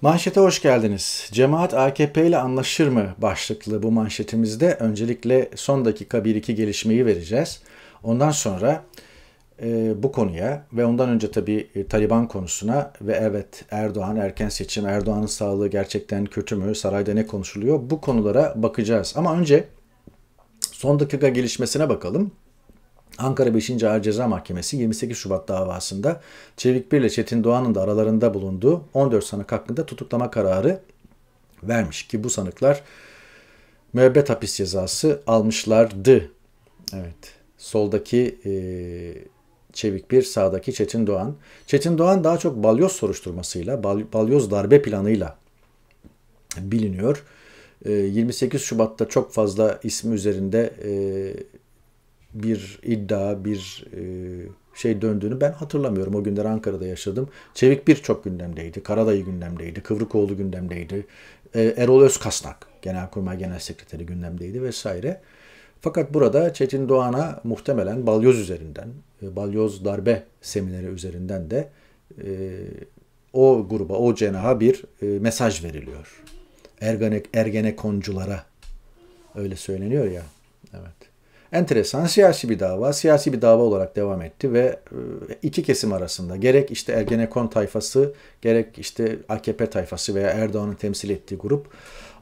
Manşete hoş geldiniz. Cemaat AKP ile anlaşır mı başlıklı bu manşetimizde öncelikle son dakika bir iki gelişmeyi vereceğiz. Ondan sonra e, bu konuya ve ondan önce tabi e, Taliban konusuna ve evet Erdoğan erken seçim, Erdoğan'ın sağlığı gerçekten kötü mü, sarayda ne konuşuluyor bu konulara bakacağız. Ama önce son dakika gelişmesine bakalım. Ankara 5. Ağır Ceza Mahkemesi 28 Şubat davasında Çevik Bir ile Çetin Doğan'ın da aralarında bulunduğu 14 sanık hakkında tutuklama kararı vermiş ki bu sanıklar müebbet hapis cezası almışlardı. Evet. Soldaki e, Çevik Bir, sağdaki Çetin Doğan. Çetin Doğan daha çok balyoz soruşturmasıyla, balyoz darbe planıyla biliniyor. E, 28 Şubat'ta çok fazla ismi üzerinde e, bir iddia, bir e, şey döndüğünü ben hatırlamıyorum. O günler Ankara'da yaşadım. Çevik birçok gündemdeydi. Karadayı gündemdeydi. Kıvrıkoğlu gündemdeydi. E, Erol Özkasnak Genelkurmay Genel Sekreteri gündemdeydi vesaire. Fakat burada Çetin Doğan'a muhtemelen balyoz üzerinden, e, balyoz darbe semineri üzerinden de e, o gruba, o cenaha bir e, mesaj veriliyor. Ergene, ergenekonculara öyle söyleniyor ya enteresan siyasi bir dava. Siyasi bir dava olarak devam etti ve e, iki kesim arasında gerek işte Ergenekon tayfası gerek işte AKP tayfası veya Erdoğan'ın temsil ettiği grup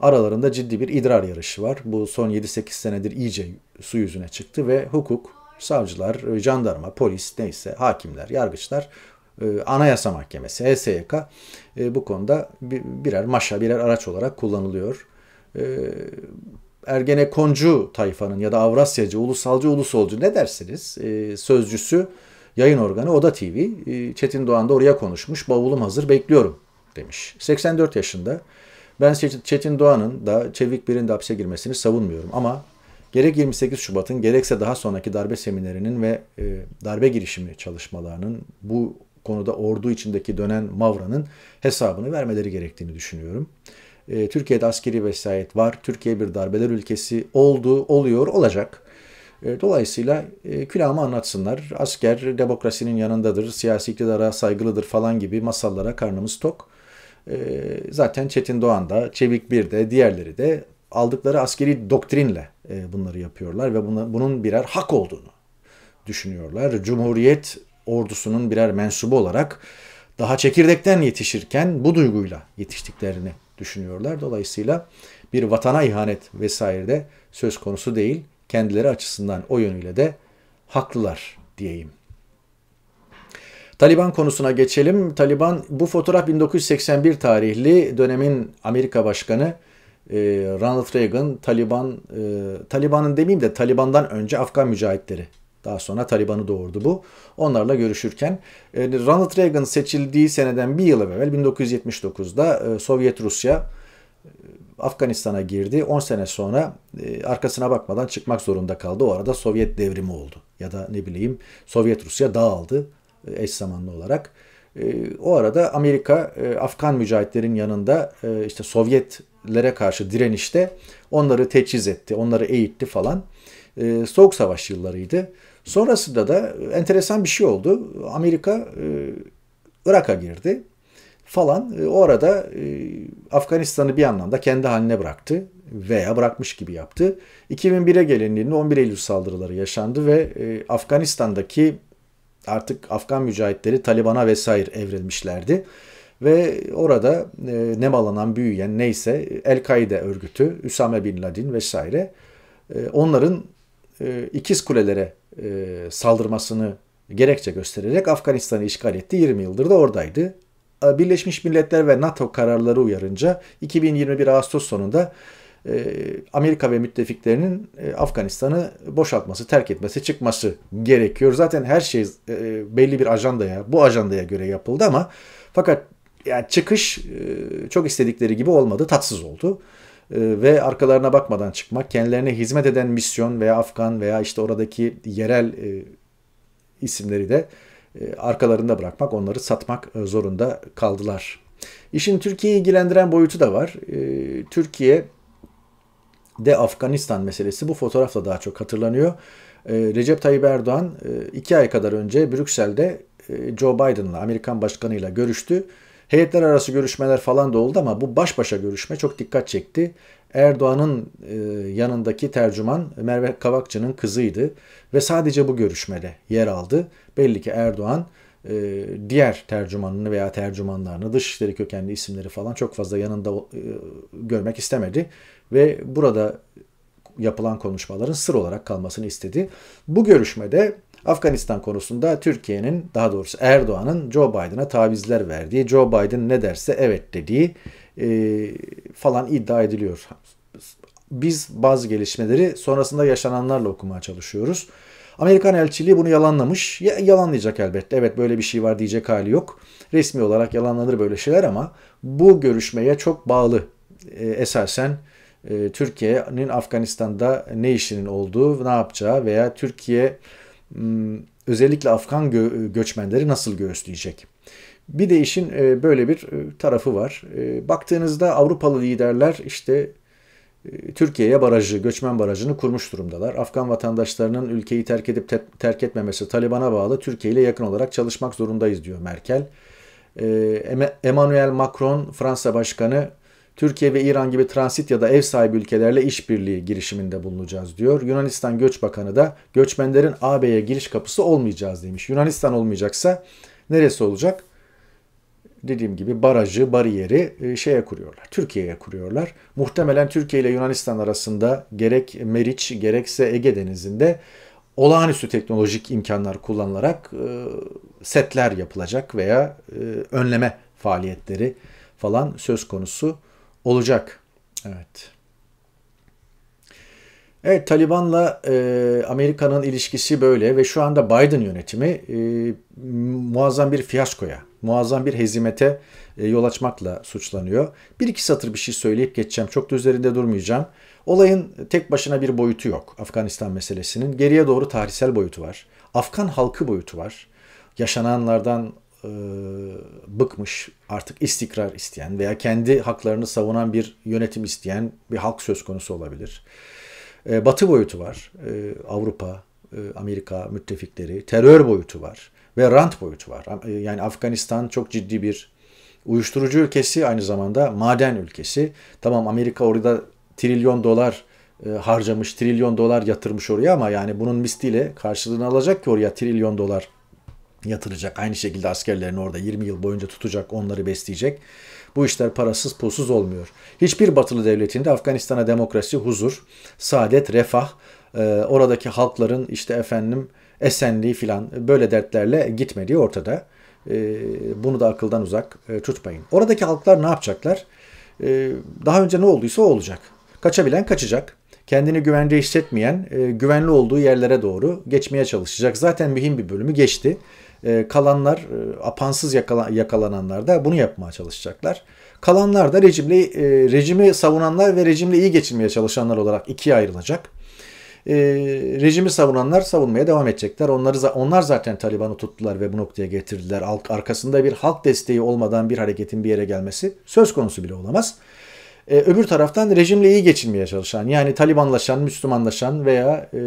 aralarında ciddi bir idrar yarışı var. Bu son 7-8 senedir iyice su yüzüne çıktı ve hukuk, savcılar, e, jandarma, polis neyse hakimler, yargıçlar e, Anayasa Mahkemesi, HSYK bu konuda birer maşa, birer araç olarak kullanılıyor. Ergenekoncu tayfanın ya da Avrasyacı, ulusalcı, ulusolcu ne dersiniz e, sözcüsü yayın organı Oda TV. E, ee, Çetin Doğan da oraya konuşmuş. Bavulum hazır bekliyorum demiş. 84 yaşında. Ben Çetin Doğan'ın da Çevik Bir'in de hapse girmesini savunmuyorum ama gerek 28 Şubat'ın gerekse daha sonraki darbe seminerinin ve e, darbe girişimi çalışmalarının bu konuda ordu içindeki dönen Mavra'nın hesabını vermeleri gerektiğini düşünüyorum. E, Türkiye'de askeri vesayet var. Türkiye bir darbeler ülkesi oldu, oluyor, olacak. E, dolayısıyla e, külahımı anlatsınlar. Asker demokrasinin yanındadır, siyasi iktidara saygılıdır falan gibi masallara karnımız tok. E, zaten Çetin Doğan da, Çevik Bir de, diğerleri de aldıkları askeri doktrinle e, bunları yapıyorlar ve buna, bunun birer hak olduğunu düşünüyorlar. Cumhuriyet ordusunun birer mensubu olarak daha çekirdekten yetişirken bu duyguyla yetiştiklerini düşünüyorlar. Dolayısıyla bir vatana ihanet vesaire de söz konusu değil. Kendileri açısından o yönüyle de haklılar diyeyim. Taliban konusuna geçelim. Taliban bu fotoğraf 1981 tarihli dönemin Amerika Başkanı e, Ronald Reagan Taliban e, Taliban'ın demeyeyim de Taliban'dan önce Afgan mücahitleri daha sonra Taliban'ı doğurdu bu. Onlarla görüşürken e, Ronald Reagan seçildiği seneden bir yıl evvel 1979'da e, Sovyet Rusya e, Afganistan'a girdi. 10 sene sonra arkasına bakmadan çıkmak zorunda kaldı. O arada Sovyet devrimi oldu. Ya da ne bileyim Sovyet Rusya dağıldı eş zamanlı olarak. O arada Amerika Afgan mücahitlerin yanında işte Sovyetlere karşı direnişte onları teçhiz etti, onları eğitti falan. Soğuk Savaş yıllarıydı. Sonrasında da e, enteresan bir şey oldu. Amerika e, Irak'a girdi falan. E, o arada Afganistan'ı bir anlamda kendi haline bıraktı veya bırakmış gibi yaptı. 2001'e gelindiğinde 11 Eylül saldırıları yaşandı ve Afganistan'daki artık Afgan mücahitleri Taliban'a vesaire evrilmişlerdi. Ve orada e, nemalanan, büyüyen neyse El-Kaide örgütü, Üsame Bin Laden vesaire e, onların e, ikiz kulelere e, saldırmasını gerekçe göstererek Afganistan'ı işgal etti. 20 yıldır da oradaydı. E, Birleşmiş Milletler ve NATO kararları uyarınca 2021 Ağustos sonunda e, Amerika ve müttefiklerinin e, Afganistan'ı boşaltması, terk etmesi, çıkması gerekiyor. Zaten her şey belli bir ajandaya, bu ajandaya göre yapıldı ama fakat yani çıkış çok istedikleri gibi olmadı, tatsız oldu. Ee, ve arkalarına bakmadan çıkmak, kendilerine hizmet eden misyon veya Afgan veya işte oradaki yerel e, isimleri de e, arkalarında bırakmak, onları satmak e, zorunda kaldılar. İşin Türkiye'yi ilgilendiren boyutu da var. Türkiye de Afganistan meselesi bu fotoğrafla daha çok hatırlanıyor. Recep Tayyip Erdoğan iki ay kadar önce Brüksel'de Joe Biden'la, Amerikan başkanıyla görüştü heyetler arası görüşmeler falan da oldu ama bu baş başa görüşme çok dikkat çekti. Erdoğan'ın e, yanındaki tercüman Merve Kavakçı'nın kızıydı ve sadece bu görüşmede yer aldı. Belli ki Erdoğan e, diğer tercümanını veya tercümanlarını, dışişleri kökenli isimleri falan çok fazla yanında e, görmek istemedi ve burada yapılan konuşmaların sır olarak kalmasını istedi. Bu görüşmede Afganistan konusunda Türkiye'nin daha doğrusu Erdoğan'ın Joe Biden'a tavizler verdiği, Joe Biden ne derse evet dediği e, falan iddia ediliyor. Biz bazı gelişmeleri sonrasında yaşananlarla okumaya çalışıyoruz. Amerikan elçiliği bunu yalanlamış. Ya, yalanlayacak elbette. Evet böyle bir şey var diyecek hali yok. Resmi olarak yalanlanır böyle şeyler ama bu görüşmeye çok bağlı e, esasen e, Türkiye'nin Afganistan'da ne işinin olduğu, ne yapacağı veya Türkiye Hmm, özellikle Afgan gö- göçmenleri nasıl göğüsleyecek? Bir de işin e, böyle bir e, tarafı var. E, baktığınızda Avrupalı liderler işte Türkiye'ye barajı, göçmen barajını kurmuş durumdalar. Afgan vatandaşlarının ülkeyi terk edip te- terk etmemesi Taliban'a bağlı Türkiye ile yakın olarak çalışmak zorundayız diyor Merkel. Emmanuel Macron Fransa Başkanı Türkiye ve İran gibi transit ya da ev sahibi ülkelerle işbirliği girişiminde bulunacağız diyor. Yunanistan Göç Bakanı da göçmenlerin AB'ye giriş kapısı olmayacağız demiş. Yunanistan olmayacaksa neresi olacak? Dediğim gibi barajı, bariyeri e, şeye kuruyorlar. Türkiye'ye kuruyorlar. Muhtemelen Türkiye ile Yunanistan arasında gerek Meriç gerekse Ege Denizi'nde olağanüstü teknolojik imkanlar kullanılarak e, setler yapılacak veya e, önleme faaliyetleri falan söz konusu olacak. Evet. Evet Taliban'la e, Amerika'nın ilişkisi böyle ve şu anda Biden yönetimi e, muazzam bir fiyaskoya, muazzam bir hezimete e, yol açmakla suçlanıyor. Bir iki satır bir şey söyleyip geçeceğim. Çok da üzerinde durmayacağım. Olayın tek başına bir boyutu yok Afganistan meselesinin. Geriye doğru tarihsel boyutu var. Afgan halkı boyutu var. Yaşananlardan e, bıkmış, artık istikrar isteyen veya kendi haklarını savunan bir yönetim isteyen bir halk söz konusu olabilir. E, batı boyutu var. E, Avrupa, e, Amerika müttefikleri, terör boyutu var ve rant boyutu var. E, yani Afganistan çok ciddi bir uyuşturucu ülkesi, aynı zamanda maden ülkesi. Tamam Amerika orada trilyon dolar e, harcamış, trilyon dolar yatırmış oraya ama yani bunun misliyle karşılığını alacak ki oraya trilyon dolar yatıracak. Aynı şekilde askerlerini orada 20 yıl boyunca tutacak, onları besleyecek. Bu işler parasız pulsuz olmuyor. Hiçbir batılı devletinde Afganistan'a demokrasi, huzur, saadet, refah, e, oradaki halkların işte efendim esenliği filan e, böyle dertlerle gitmediği ortada. E, bunu da akıldan uzak e, tutmayın. Oradaki halklar ne yapacaklar? E, daha önce ne olduysa o olacak. Kaçabilen kaçacak kendini güvende hissetmeyen, e, güvenli olduğu yerlere doğru geçmeye çalışacak. Zaten mühim bir bölümü geçti. Ee, kalanlar e, apansız yakalananlar da bunu yapmaya çalışacaklar. Kalanlar da rejimle e, rejimi savunanlar ve rejimle iyi geçinmeye çalışanlar olarak ikiye ayrılacak. Ee, rejimi savunanlar savunmaya devam edecekler. Onları onlar zaten Taliban'ı tuttular ve bu noktaya getirdiler. arkasında bir halk desteği olmadan bir hareketin bir yere gelmesi söz konusu bile olamaz. E, öbür taraftan rejimle iyi geçinmeye çalışan yani Talibanlaşan, Müslümanlaşan veya e,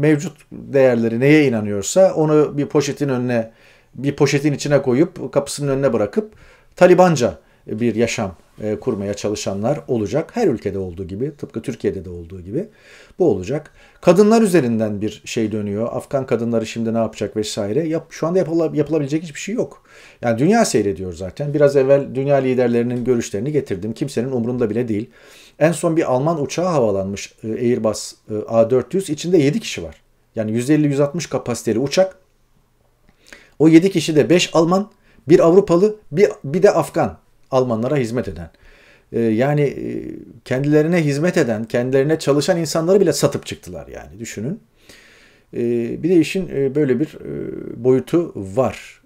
mevcut değerleri neye inanıyorsa onu bir poşetin önüne bir poşetin içine koyup kapısının önüne bırakıp Talibanca bir yaşam e, kurmaya çalışanlar olacak. Her ülkede olduğu gibi, tıpkı Türkiye'de de olduğu gibi bu olacak. Kadınlar üzerinden bir şey dönüyor. Afgan kadınları şimdi ne yapacak vesaire. Yap, şu anda yapılabilecek hiçbir şey yok. Yani dünya seyrediyor zaten. Biraz evvel dünya liderlerinin görüşlerini getirdim. Kimsenin umrunda bile değil. En son bir Alman uçağı havalanmış e, Airbus e, A400. içinde 7 kişi var. Yani 150-160 kapasiteli uçak. O 7 kişi de 5 Alman, bir Avrupalı, bir, bir de Afgan. Almanlara hizmet eden. E, yani e, kendilerine hizmet eden, kendilerine çalışan insanları bile satıp çıktılar yani düşünün. E, bir de işin böyle bir boyutu var.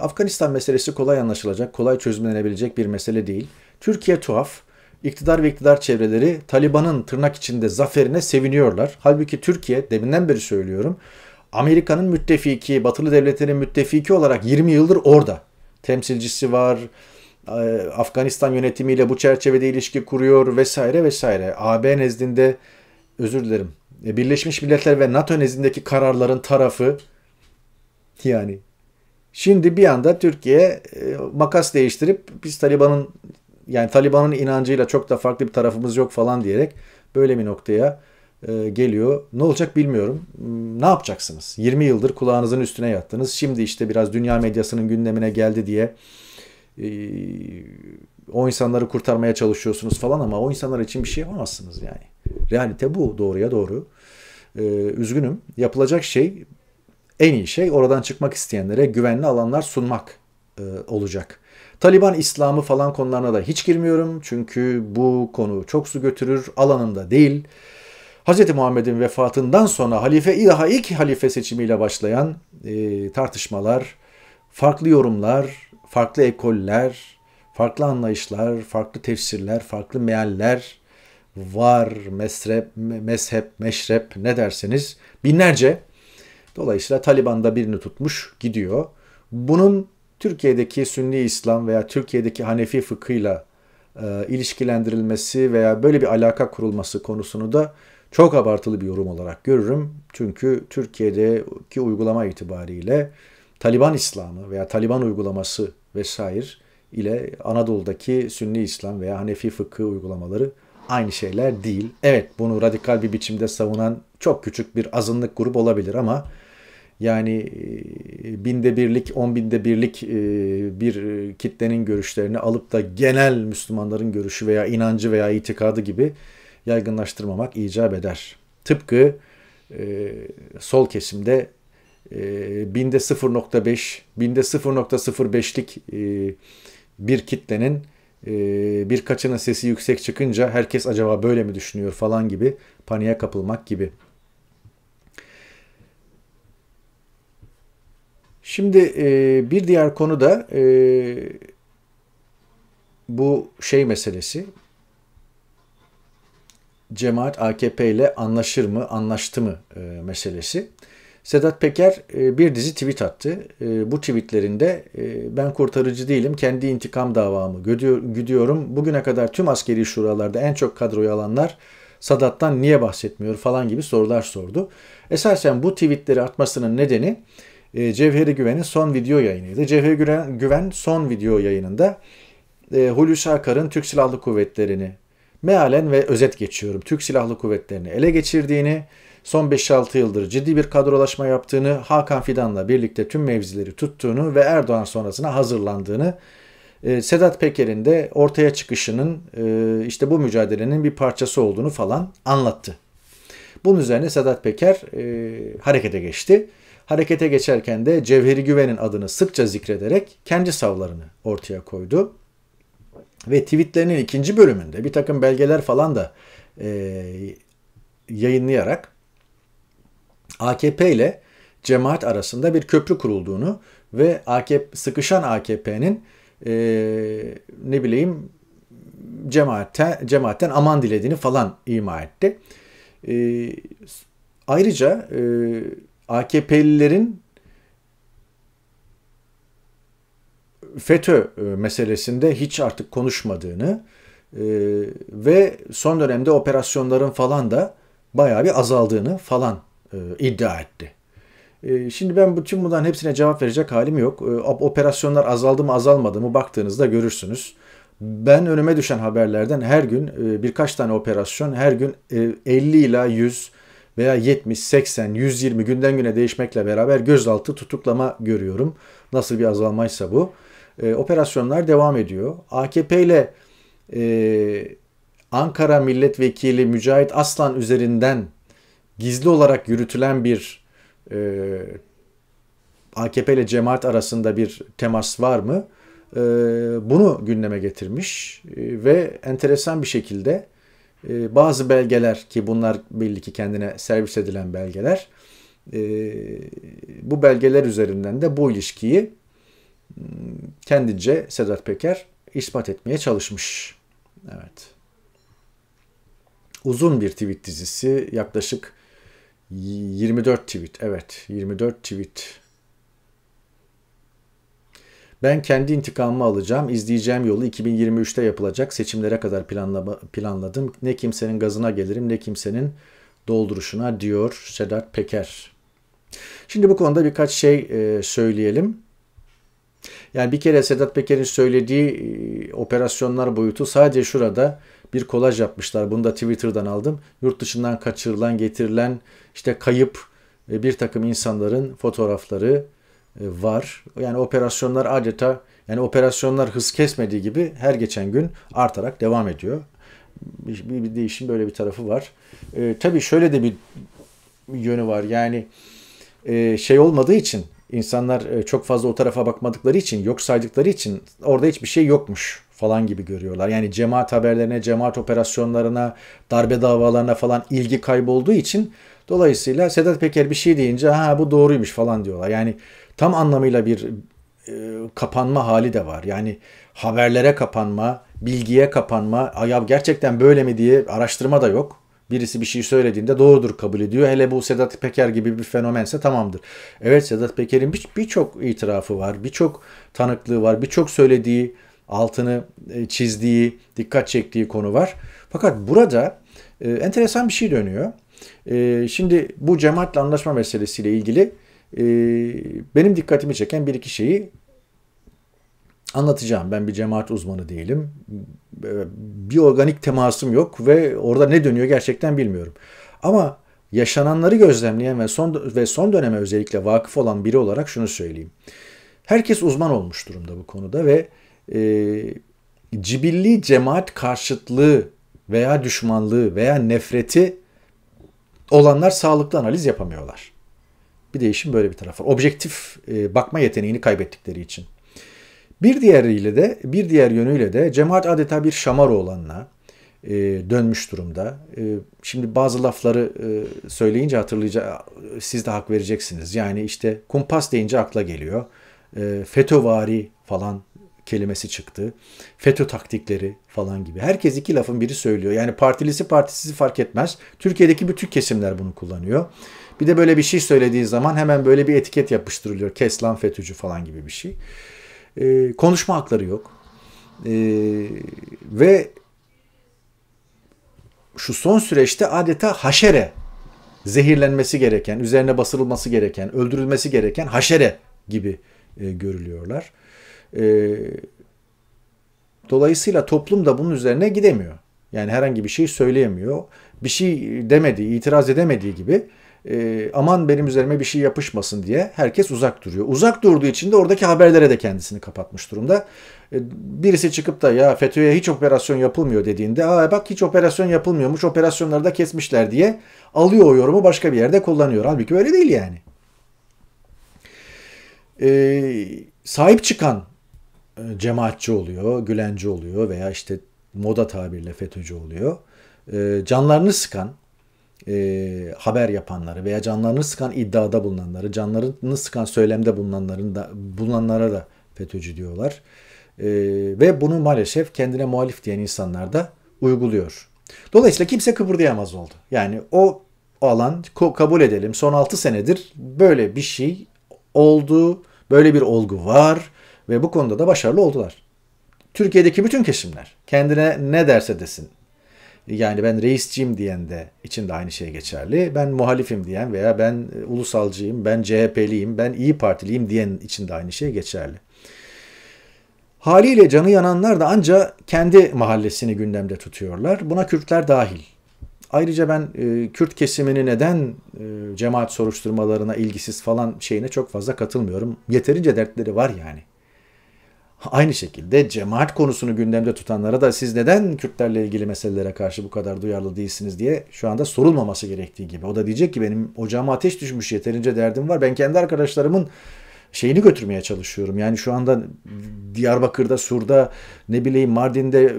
Afganistan meselesi kolay anlaşılacak, kolay çözümlenebilecek bir mesele değil. Türkiye tuhaf. İktidar ve iktidar çevreleri Taliban'ın tırnak içinde zaferine seviniyorlar. Halbuki Türkiye, deminden beri söylüyorum, Amerika'nın müttefiki, batılı devletlerin müttefiki olarak 20 yıldır orada temsilcisi var. E, Afganistan yönetimiyle bu çerçevede ilişki kuruyor vesaire vesaire. AB nezdinde özür dilerim. E, Birleşmiş Milletler ve NATO nezdindeki kararların tarafı yani şimdi bir anda Türkiye e, makas değiştirip biz Taliban'ın yani Taliban'ın inancıyla çok da farklı bir tarafımız yok falan diyerek böyle bir noktaya e, geliyor. Ne olacak bilmiyorum. Hmm, ne yapacaksınız? 20 yıldır kulağınızın üstüne yattınız. Şimdi işte biraz dünya medyasının gündemine geldi diye e, o insanları kurtarmaya çalışıyorsunuz falan ama o insanlar için bir şey yapamazsınız yani. Realite bu doğruya doğru. E, üzgünüm. Yapılacak şey en iyi şey oradan çıkmak isteyenlere güvenli alanlar sunmak olacak. Taliban İslam'ı falan konularına da hiç girmiyorum. Çünkü bu konu çok su götürür. Alanında değil. Hz. Muhammed'in vefatından sonra halife daha ilk halife seçimiyle başlayan e, tartışmalar, farklı yorumlar, farklı ekoller, farklı anlayışlar, farklı tefsirler, farklı mealler var, mesrep, mezhep, meşrep ne derseniz binlerce. Dolayısıyla Taliban da birini tutmuş gidiyor. Bunun Türkiye'deki Sünni İslam veya Türkiye'deki Hanefi fıkhıyla e, ilişkilendirilmesi veya böyle bir alaka kurulması konusunu da çok abartılı bir yorum olarak görürüm. Çünkü Türkiye'deki uygulama itibariyle Taliban İslamı veya Taliban uygulaması vesaire ile Anadolu'daki Sünni İslam veya Hanefi fıkıh uygulamaları aynı şeyler değil. Evet bunu radikal bir biçimde savunan çok küçük bir azınlık grup olabilir ama yani e, binde birlik, on binde birlik e, bir e, kitlenin görüşlerini alıp da genel Müslümanların görüşü veya inancı veya itikadı gibi yaygınlaştırmamak icap eder. Tıpkı e, sol kesimde e, binde 0.5, binde 0.05'lik e, bir kitlenin e, birkaçının sesi yüksek çıkınca herkes acaba böyle mi düşünüyor falan gibi paniğe kapılmak gibi. Şimdi e, bir diğer konu da e, bu şey meselesi cemaat AKP ile anlaşır mı, anlaştı mı e, meselesi. Sedat Peker e, bir dizi tweet attı. E, bu tweetlerinde e, ben kurtarıcı değilim, kendi intikam davamı güdüyor, güdüyorum. Bugüne kadar tüm askeri şuralarda en çok kadroyu alanlar Sadat'tan niye bahsetmiyor falan gibi sorular sordu. Esasen bu tweetleri atmasının nedeni e, Cevheri Güven'in son video yayınıydı. Cevheri Güven, Güven son video yayınında e, Hulusi Akar'ın Türk Silahlı Kuvvetleri'ni mealen ve özet geçiyorum. Türk Silahlı Kuvvetleri'ni ele geçirdiğini, son 5-6 yıldır ciddi bir kadrolaşma yaptığını, Hakan Fidan'la birlikte tüm mevzileri tuttuğunu ve Erdoğan sonrasına hazırlandığını, e, Sedat Peker'in de ortaya çıkışının e, işte bu mücadelenin bir parçası olduğunu falan anlattı. Bunun üzerine Sedat Peker e, harekete geçti. Harekete geçerken de Cevheri Güven'in adını sıkça zikrederek kendi savlarını ortaya koydu. Ve tweetlerinin ikinci bölümünde bir takım belgeler falan da e, yayınlayarak AKP ile cemaat arasında bir köprü kurulduğunu ve AKP, sıkışan AKP'nin e, ne bileyim cemaatten, cemaatten aman dilediğini falan ima etti. E, ayrıca e, AKP'lilerin FETÖ e, meselesinde hiç artık konuşmadığını e, ve son dönemde operasyonların falan da bayağı bir azaldığını falan e, iddia etti. şimdi ben bütün bunların hepsine cevap verecek halim yok. operasyonlar azaldı mı azalmadı mı baktığınızda görürsünüz. Ben önüme düşen haberlerden her gün birkaç tane operasyon, her gün 50 ila 100 veya 70, 80, 120 günden güne değişmekle beraber gözaltı tutuklama görüyorum. Nasıl bir azalmaysa bu e, operasyonlar devam ediyor. AKP ile e, Ankara Milletvekili Mücahit Aslan üzerinden gizli olarak yürütülen bir e, AKP ile cemaat arasında bir temas var mı? E, bunu gündeme getirmiş e, ve enteresan bir şekilde e, bazı belgeler ki bunlar belli ki kendine servis edilen belgeler e, bu belgeler üzerinden de bu ilişkiyi kendince Sedat Peker ispat etmeye çalışmış. Evet. Uzun bir tweet dizisi yaklaşık 24 tweet. Evet, 24 tweet. Ben kendi intikamımı alacağım. İzleyeceğim yolu 2023'te yapılacak seçimlere kadar planlama, planladım. Ne kimsenin gazına gelirim ne kimsenin dolduruşuna diyor Sedat Peker. Şimdi bu konuda birkaç şey e, söyleyelim. Yani bir kere Sedat Peker'in söylediği e, operasyonlar boyutu sadece şurada bir kolaj yapmışlar. Bunu da Twitter'dan aldım. Yurt dışından kaçırılan, getirilen, işte kayıp e, bir takım insanların fotoğrafları e, var. Yani operasyonlar adeta yani operasyonlar hız kesmediği gibi her geçen gün artarak devam ediyor. Bir, bir, değişim böyle bir tarafı var. Ee, tabii şöyle de bir yönü var. Yani şey olmadığı için İnsanlar e, çok fazla o tarafa bakmadıkları için, yok saydıkları için orada hiçbir şey yokmuş falan gibi görüyorlar. Yani cemaat haberlerine, cemaat operasyonlarına, darbe davalarına falan ilgi kaybolduğu için dolayısıyla Sedat Peker bir şey deyince ha bu doğruymuş falan diyorlar. Yani tam anlamıyla bir e, kapanma hali de var. Yani haberlere kapanma, bilgiye kapanma, ya gerçekten böyle mi diye araştırma da yok. Birisi bir şey söylediğinde doğrudur kabul ediyor. Hele bu Sedat Peker gibi bir fenomense tamamdır. Evet Sedat Peker'in birçok bir itirafı var, birçok tanıklığı var, birçok söylediği, altını e, çizdiği, dikkat çektiği konu var. Fakat burada e, enteresan bir şey dönüyor. E, şimdi bu cemaatle anlaşma meselesiyle ilgili e, benim dikkatimi çeken bir iki şeyi anlatacağım. Ben bir cemaat uzmanı değilim. Ee, bir organik temasım yok ve orada ne dönüyor gerçekten bilmiyorum. Ama yaşananları gözlemleyen ve son ve son döneme özellikle vakıf olan biri olarak şunu söyleyeyim. Herkes uzman olmuş durumda bu konuda ve e, cibilli cemaat karşıtlığı veya düşmanlığı veya nefreti olanlar sağlıklı analiz yapamıyorlar. Bir değişim böyle bir taraf var. Objektif e, bakma yeteneğini kaybettikleri için. Bir diğeriyle de bir diğer yönüyle de cemaat adeta bir şamar olanla e, dönmüş durumda. E, şimdi bazı lafları e, söyleyince hatırlayacak e, siz de hak vereceksiniz. Yani işte kumpas deyince akla geliyor. E, FETÖ'vari falan kelimesi çıktı. FETÖ taktikleri falan gibi. Herkes iki lafın biri söylüyor. Yani partilisi partisizi fark etmez. Türkiye'deki bütün kesimler bunu kullanıyor. Bir de böyle bir şey söylediği zaman hemen böyle bir etiket yapıştırılıyor. Kes lan FETÖ'cü falan gibi bir şey e, konuşma hakları yok. E, ve şu son süreçte adeta haşere zehirlenmesi gereken, üzerine basılması gereken, öldürülmesi gereken haşere gibi e, görülüyorlar. E, dolayısıyla toplum da bunun üzerine gidemiyor. Yani herhangi bir şey söyleyemiyor. Bir şey demediği, itiraz edemediği gibi e, aman benim üzerime bir şey yapışmasın diye herkes uzak duruyor. Uzak durduğu için de oradaki haberlere de kendisini kapatmış durumda. E, birisi çıkıp da ya FETÖ'ye hiç operasyon yapılmıyor dediğinde aa bak hiç operasyon yapılmıyormuş operasyonları da kesmişler diye alıyor o yorumu başka bir yerde kullanıyor. Halbuki öyle değil yani. E, sahip çıkan e, cemaatçi oluyor, gülenci oluyor veya işte moda tabirle FETÖ'cü oluyor. E, canlarını sıkan, e, haber yapanları veya canlarını sıkan iddiada bulunanları, canlarını sıkan söylemde bulunanların da bulunanlara da FETÖ'cü diyorlar. E, ve bunu maalesef kendine muhalif diyen insanlar da uyguluyor. Dolayısıyla kimse kıpırdayamaz oldu. Yani o alan kabul edelim son 6 senedir böyle bir şey oldu, böyle bir olgu var ve bu konuda da başarılı oldular. Türkiye'deki bütün kesimler kendine ne derse desin yani ben reisciyim diyen de için de aynı şey geçerli. Ben muhalifim diyen veya ben e, ulusalcıyım, ben CHP'liyim, ben İyi Partiliyim diyen için de aynı şey geçerli. Haliyle canı yananlar da ancak kendi mahallesini gündemde tutuyorlar. Buna Kürtler dahil. Ayrıca ben e, Kürt kesimini neden e, cemaat soruşturmalarına ilgisiz falan şeyine çok fazla katılmıyorum. Yeterince dertleri var yani. Aynı şekilde cemaat konusunu gündemde tutanlara da siz neden Kürtlerle ilgili meselelere karşı bu kadar duyarlı değilsiniz diye şu anda sorulmaması gerektiği gibi. O da diyecek ki benim ocağıma ateş düşmüş yeterince derdim var. Ben kendi arkadaşlarımın şeyini götürmeye çalışıyorum. Yani şu anda Diyarbakır'da, Sur'da, ne bileyim Mardin'de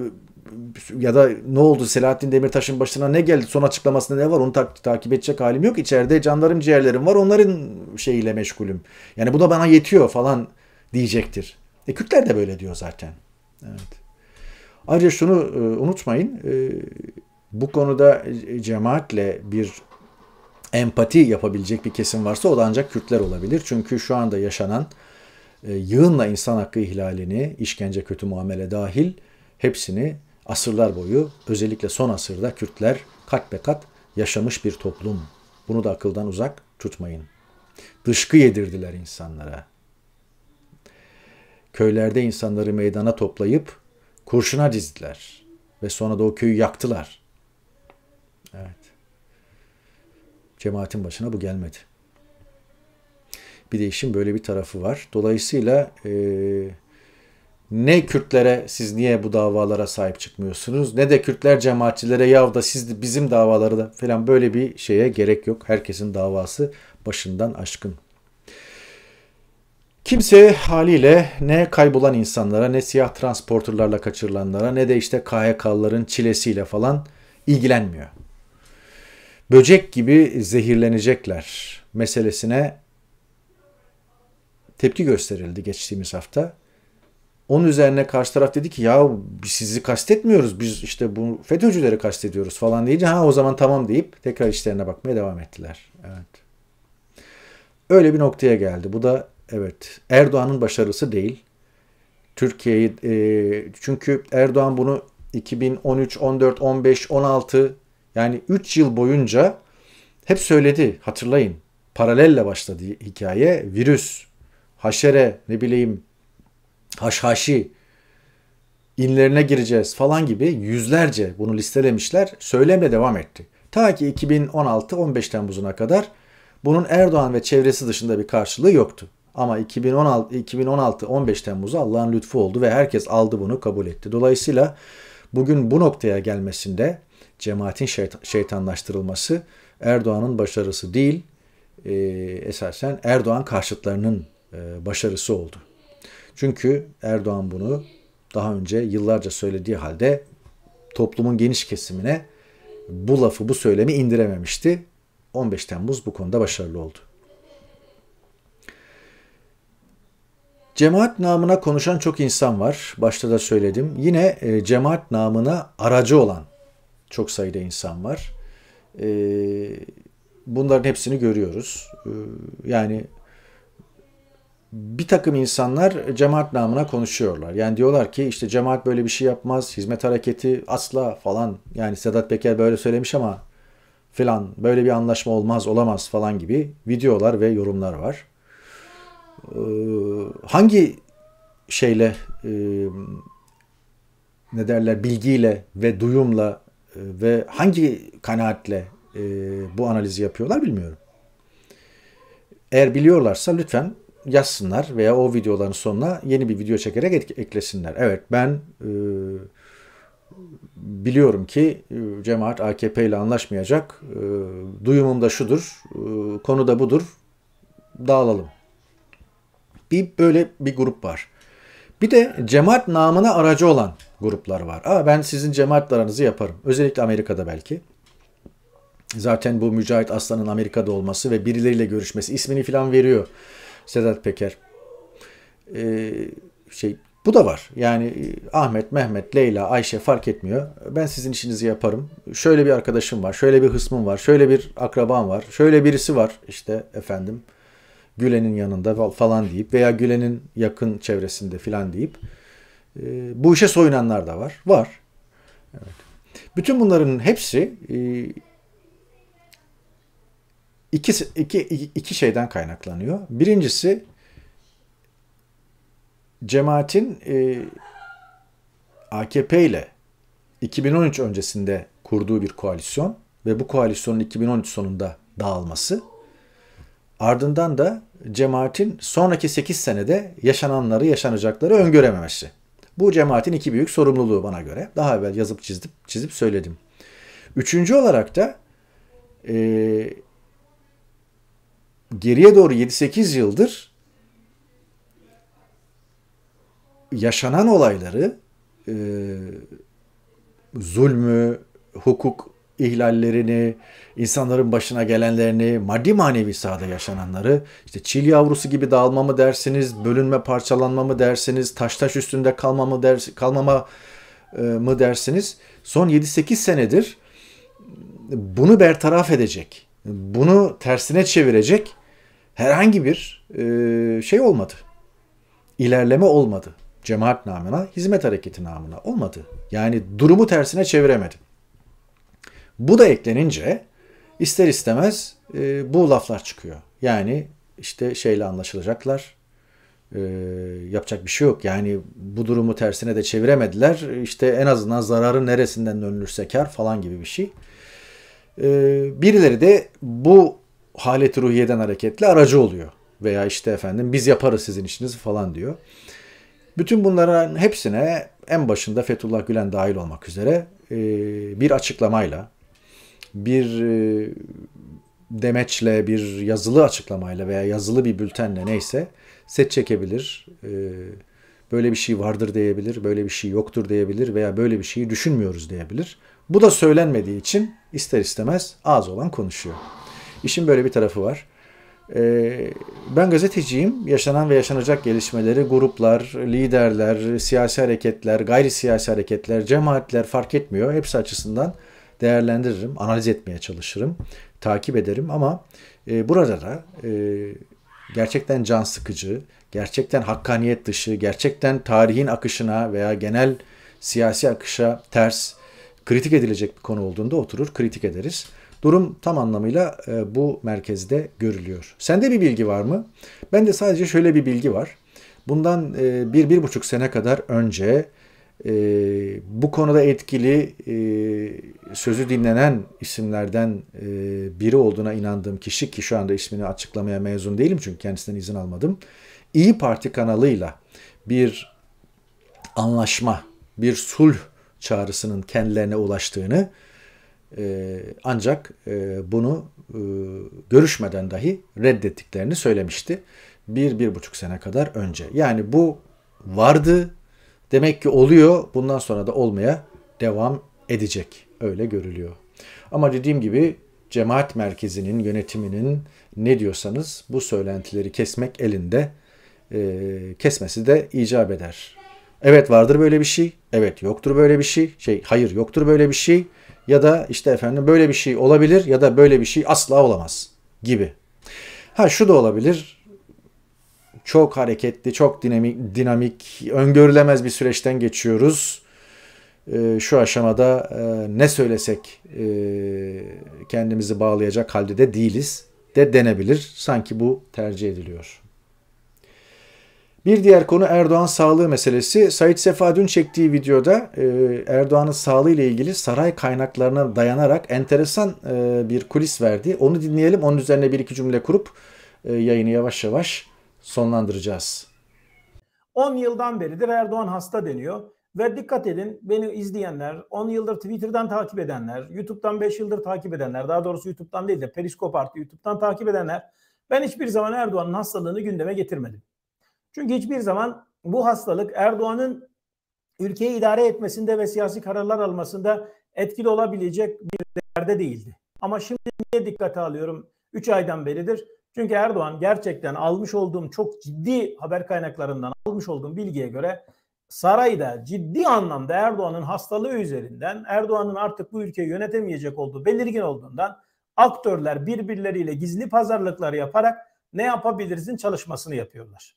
ya da ne oldu Selahattin Demirtaş'ın başına ne geldi son açıklamasında ne var onu tak- takip edecek halim yok. İçeride canlarım ciğerlerim var onların şeyiyle meşgulüm. Yani bu da bana yetiyor falan diyecektir. E, Kürtler de böyle diyor zaten. Evet. Ayrıca şunu e, unutmayın. E, bu konuda e, cemaatle bir empati yapabilecek bir kesim varsa o da ancak Kürtler olabilir. Çünkü şu anda yaşanan e, yığınla insan hakkı ihlalini, işkence, kötü muamele dahil hepsini asırlar boyu özellikle son asırda Kürtler kat be kat yaşamış bir toplum. Bunu da akıldan uzak tutmayın. Dışkı yedirdiler insanlara köylerde insanları meydana toplayıp kurşuna dizdiler. Ve sonra da o köyü yaktılar. Evet. Cemaatin başına bu gelmedi. Bir de işin böyle bir tarafı var. Dolayısıyla e, ne Kürtlere siz niye bu davalara sahip çıkmıyorsunuz ne de Kürtler cemaatçilere yav da siz bizim davaları da falan böyle bir şeye gerek yok. Herkesin davası başından aşkın. Kimse haliyle ne kaybolan insanlara ne siyah transporterlarla kaçırılanlara ne de işte KHK'ların çilesiyle falan ilgilenmiyor. Böcek gibi zehirlenecekler meselesine tepki gösterildi geçtiğimiz hafta. Onun üzerine karşı taraf dedi ki ya biz sizi kastetmiyoruz biz işte bu FETÖ'cüleri kastediyoruz falan deyince ha o zaman tamam deyip tekrar işlerine bakmaya devam ettiler. Evet. Öyle bir noktaya geldi. Bu da Evet. Erdoğan'ın başarısı değil. Türkiye'yi e, çünkü Erdoğan bunu 2013, 14, 15, 16 yani 3 yıl boyunca hep söyledi. Hatırlayın. Paralelle başladı hikaye. Virüs, haşere, ne bileyim haşhaşi inlerine gireceğiz falan gibi yüzlerce bunu listelemişler. Söylemle devam etti. Ta ki 2016-15 Temmuz'una kadar bunun Erdoğan ve çevresi dışında bir karşılığı yoktu. Ama 2016 15 Temmuz'u Allah'ın lütfu oldu ve herkes aldı bunu kabul etti. Dolayısıyla bugün bu noktaya gelmesinde cemaatin şeytan, şeytanlaştırılması Erdoğan'ın başarısı değil, e, esasen Erdoğan karşıtlarının e, başarısı oldu. Çünkü Erdoğan bunu daha önce yıllarca söylediği halde toplumun geniş kesimine bu lafı, bu söylemi indirememişti. 15 Temmuz bu konuda başarılı oldu. Cemaat namına konuşan çok insan var. Başta da söyledim. Yine e, cemaat namına aracı olan çok sayıda insan var. E, bunların hepsini görüyoruz. E, yani bir takım insanlar cemaat namına konuşuyorlar. Yani diyorlar ki işte cemaat böyle bir şey yapmaz, hizmet hareketi asla falan. Yani Sedat Peker böyle söylemiş ama filan böyle bir anlaşma olmaz olamaz falan gibi videolar ve yorumlar var. Ee, hangi şeyle e, ne derler bilgiyle ve duyumla e, ve hangi kanaatle e, bu analizi yapıyorlar bilmiyorum. Eğer biliyorlarsa lütfen yazsınlar veya o videoların sonuna yeni bir video çekerek eklesinler. Evet ben e, biliyorum ki e, cemaat AKP ile anlaşmayacak. E, duyumum da şudur, e, konu da budur. Dağılalım. Bir böyle bir grup var. Bir de cemaat namına aracı olan gruplar var. Aa ben sizin cemaatlarınızı yaparım. Özellikle Amerika'da belki. Zaten bu Mücahit Aslan'ın Amerika'da olması ve birileriyle görüşmesi ismini filan veriyor Sedat Peker. Ee, şey bu da var. Yani e, Ahmet, Mehmet, Leyla, Ayşe fark etmiyor. Ben sizin işinizi yaparım. Şöyle bir arkadaşım var, şöyle bir hısmım var, şöyle bir akrabam var, şöyle birisi var işte efendim. Gülen'in yanında falan deyip veya Gülen'in yakın çevresinde falan deyip e, bu işe soyunanlar da var. Var. Evet. Bütün bunların hepsi e, iki, iki, iki şeyden kaynaklanıyor. Birincisi cemaatin e, AKP ile 2013 öncesinde kurduğu bir koalisyon ve bu koalisyonun 2013 sonunda dağılması. Ardından da cemaatin sonraki 8 senede yaşananları, yaşanacakları öngörememesi. Bu cemaatin iki büyük sorumluluğu bana göre. Daha evvel yazıp çizip, çizip söyledim. Üçüncü olarak da e, geriye doğru 7-8 yıldır yaşanan olayları e, zulmü, hukuk ihlallerini, insanların başına gelenlerini, maddi manevi sahada yaşananları, işte çil yavrusu gibi dağılma mı dersiniz, bölünme parçalanma mı dersiniz, taş taş üstünde kalma mı, ders, kalmama e, mı dersiniz. Son 7-8 senedir bunu bertaraf edecek, bunu tersine çevirecek herhangi bir e, şey olmadı. İlerleme olmadı. Cemaat namına, hizmet hareketi namına olmadı. Yani durumu tersine çeviremedi. Bu da eklenince ister istemez e, bu laflar çıkıyor. Yani işte şeyle anlaşılacaklar. E, yapacak bir şey yok. Yani bu durumu tersine de çeviremediler. İşte en azından zararı neresinden dönülürse kar falan gibi bir şey. E, birileri de bu haleti ruhiyeden hareketle aracı oluyor. Veya işte efendim biz yaparız sizin işinizi falan diyor. Bütün bunların hepsine en başında Fethullah Gülen dahil olmak üzere e, bir açıklamayla bir e, demeçle, bir yazılı açıklamayla veya yazılı bir bültenle neyse set çekebilir. E, böyle bir şey vardır diyebilir, böyle bir şey yoktur diyebilir veya böyle bir şeyi düşünmüyoruz diyebilir. Bu da söylenmediği için ister istemez ağız olan konuşuyor. İşin böyle bir tarafı var. E, ben gazeteciyim. Yaşanan ve yaşanacak gelişmeleri gruplar, liderler, siyasi hareketler, gayri siyasi hareketler, cemaatler fark etmiyor. Hepsi açısından değerlendiririm, analiz etmeye çalışırım, takip ederim ama e, burada da e, gerçekten can sıkıcı, gerçekten hakkaniyet dışı, gerçekten tarihin akışına veya genel siyasi akışa ters kritik edilecek bir konu olduğunda oturur kritik ederiz. Durum tam anlamıyla e, bu merkezde görülüyor. Sende bir bilgi var mı? Ben de sadece şöyle bir bilgi var. Bundan e, bir, bir buçuk sene kadar önce e, bu konuda etkili e, sözü dinlenen isimlerden e, biri olduğuna inandığım kişi ki şu anda ismini açıklamaya mezun değilim çünkü kendisinden izin almadım. İyi Parti kanalıyla bir anlaşma, bir sulh çağrısının kendilerine ulaştığını e, ancak e, bunu e, görüşmeden dahi reddettiklerini söylemişti. Bir, bir buçuk sene kadar önce. Yani bu vardı Demek ki oluyor. Bundan sonra da olmaya devam edecek. Öyle görülüyor. Ama dediğim gibi cemaat merkezinin yönetiminin ne diyorsanız bu söylentileri kesmek elinde e, kesmesi de icap eder. Evet vardır böyle bir şey. Evet yoktur böyle bir şey. Şey hayır yoktur böyle bir şey. Ya da işte efendim böyle bir şey olabilir ya da böyle bir şey asla olamaz gibi. Ha şu da olabilir. Çok hareketli, çok dinamik, dinamik öngörülemez bir süreçten geçiyoruz. Ee, şu aşamada e, ne söylesek e, kendimizi bağlayacak halde de değiliz de denebilir. Sanki bu tercih ediliyor. Bir diğer konu Erdoğan sağlığı meselesi. Said Sefa dün çektiği videoda e, Erdoğan'ın sağlığı ile ilgili saray kaynaklarına dayanarak enteresan bir kulis verdi. Onu dinleyelim. Onun üzerine bir iki cümle kurup yayını yavaş yavaş sonlandıracağız. 10 yıldan beridir Erdoğan hasta deniyor. Ve dikkat edin beni izleyenler, 10 yıldır Twitter'dan takip edenler, YouTube'dan 5 yıldır takip edenler, daha doğrusu YouTube'dan değil de Periskop artı YouTube'dan takip edenler, ben hiçbir zaman Erdoğan'ın hastalığını gündeme getirmedim. Çünkü hiçbir zaman bu hastalık Erdoğan'ın ülkeyi idare etmesinde ve siyasi kararlar almasında etkili olabilecek bir yerde değildi. Ama şimdi niye dikkate alıyorum? 3 aydan beridir çünkü Erdoğan gerçekten almış olduğum çok ciddi haber kaynaklarından almış olduğum bilgiye göre sarayda ciddi anlamda Erdoğan'ın hastalığı üzerinden Erdoğan'ın artık bu ülkeyi yönetemeyecek olduğu belirgin olduğundan aktörler birbirleriyle gizli pazarlıklar yaparak ne yapabilirizin çalışmasını yapıyorlar.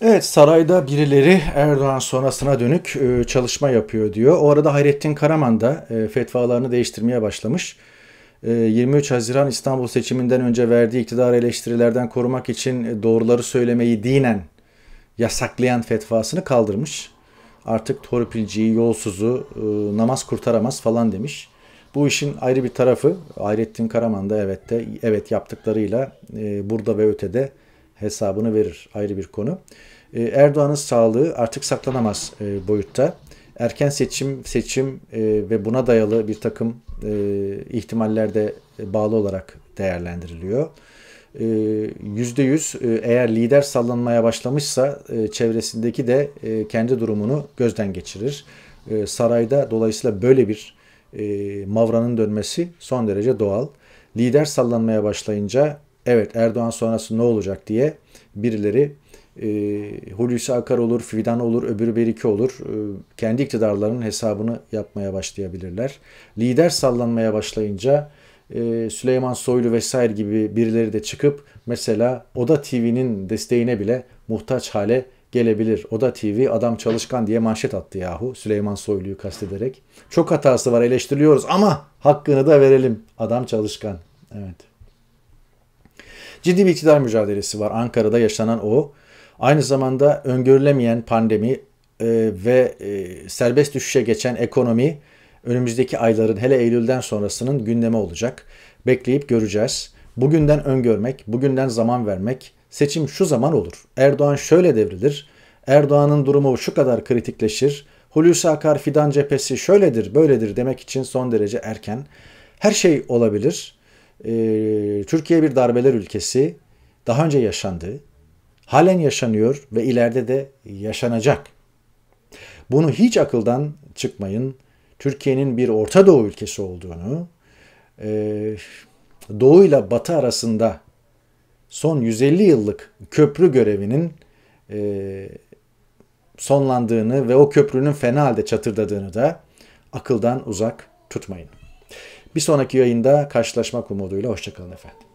Evet sarayda birileri Erdoğan sonrasına dönük e, çalışma yapıyor diyor. O arada Hayrettin Karaman da e, fetvalarını değiştirmeye başlamış. 23 ee, Haziran İstanbul seçiminden önce verdiği iktidar eleştirilerden korumak için e, doğruları söylemeyi dinen yasaklayan fetvasını kaldırmış. Artık torpilciyi, yolsuzu e, namaz kurtaramaz falan demiş. Bu işin ayrı bir tarafı Hayrettin Karaman da evet de evet yaptıklarıyla e, burada ve ötede hesabını verir ayrı bir konu. Erdoğan'ın sağlığı artık saklanamaz boyutta. Erken seçim, seçim ve buna dayalı bir takım e, ihtimallerde e, bağlı olarak değerlendiriliyor. %100 e, eğer lider sallanmaya başlamışsa çevresindeki de kendi durumunu gözden geçirir. Sarayda dolayısıyla böyle bir mavranın dönmesi son derece doğal. Lider sallanmaya başlayınca evet Erdoğan sonrası ne olacak diye birileri e, Hulusi Akar olur, Fidan olur, öbürü Beriki olur. E, kendi iktidarlarının hesabını yapmaya başlayabilirler. Lider sallanmaya başlayınca e, Süleyman Soylu vesaire gibi birileri de çıkıp mesela Oda TV'nin desteğine bile muhtaç hale gelebilir. Oda TV adam çalışkan diye manşet attı yahu Süleyman Soylu'yu kastederek. Çok hatası var eleştiriyoruz ama hakkını da verelim. Adam çalışkan. Evet. Ciddi bir iktidar mücadelesi var. Ankara'da yaşanan o. Aynı zamanda öngörülemeyen pandemi e, ve e, serbest düşüşe geçen ekonomi önümüzdeki ayların hele Eylül'den sonrasının gündeme olacak. Bekleyip göreceğiz. Bugünden öngörmek, bugünden zaman vermek seçim şu zaman olur. Erdoğan şöyle devrilir. Erdoğan'ın durumu şu kadar kritikleşir. Hulusi Akar fidan cephesi şöyledir, böyledir demek için son derece erken. Her şey olabilir. Ee, Türkiye bir darbeler ülkesi. Daha önce yaşandı halen yaşanıyor ve ileride de yaşanacak. Bunu hiç akıldan çıkmayın. Türkiye'nin bir Orta Doğu ülkesi olduğunu, e, Doğu ile Batı arasında son 150 yıllık köprü görevinin e, sonlandığını ve o köprünün fena halde çatırdadığını da akıldan uzak tutmayın. Bir sonraki yayında karşılaşmak umuduyla hoşçakalın efendim.